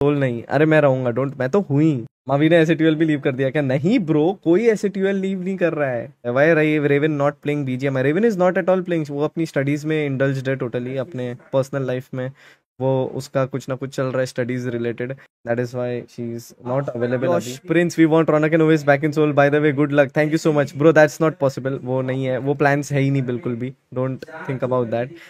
toll नहीं अरे मैं रहूंगा डोंट मैं तो हुई मावी ने एस भी लीव कर दिया क्या नहीं ब्रो कोई एस लीव नहीं कर रहा है वाई रही रेवन नॉट प्लेइंग बीजेम Revan is not at all playing वो अपनी स्टडीज में इंडल्ज है टोटली अपने पर्सनल लाइफ में वो उसका कुछ ना कुछ चल रहा है studies related that is why she is not available prince we want Ronak and Owais back in soul by the way good luck thank you so much bro that's not possible वो नहीं है वो प्लान्स है ही नहीं बिल्कुल भी डोंट थिंक अबाउट दैट